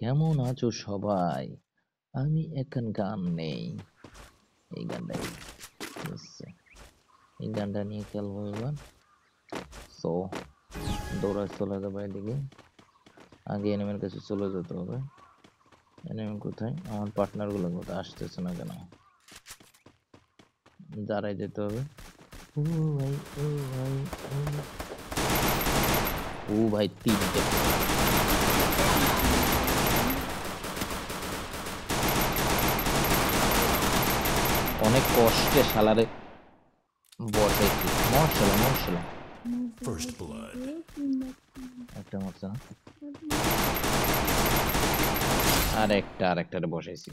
কেমন আছো সবাই আমি এখন গান নেই এই গানটাই এই গানটা নিয়ে খেলবো এবার তো দৌড়া চলে যাবো এদিকে আগে এনিমের কাছে চলে যেতে হবে এনিমি কোথায় আমার পার্টনারগুলো কোথায় আসতেছে না কেন দাঁড়াই যেতে হবে ও ভাই ও ভাই ও ভাই তিনটে অনেক কষ্টে সালারে বসাইছি মশলা মশলা একটা মরছে আর একটা আর একটা বসাইছি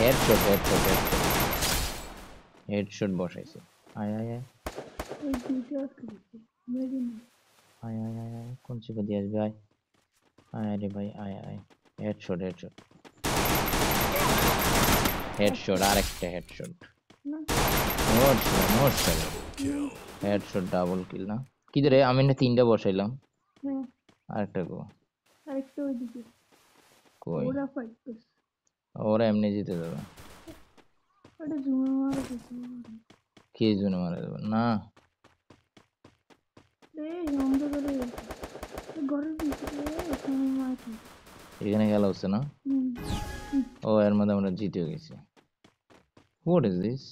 হেডশট হেডশট হেডশট হেডশট বসাইছি আয় আয় আয় কোন চিপে দিয়ে আসবে আয় আয় রে ভাই আয় আয় হেডশট হেডশট হেডশট আরেকটা হেডশট ডাবল কিল না আমি না বসাইলাম আরেকটা ওরা এমনি জিতে কে মারা না এখানে খেলা হচ্ছে না ও এর মধ্যে আমরা জিতেও গেছি হোয়াট ইজ দিস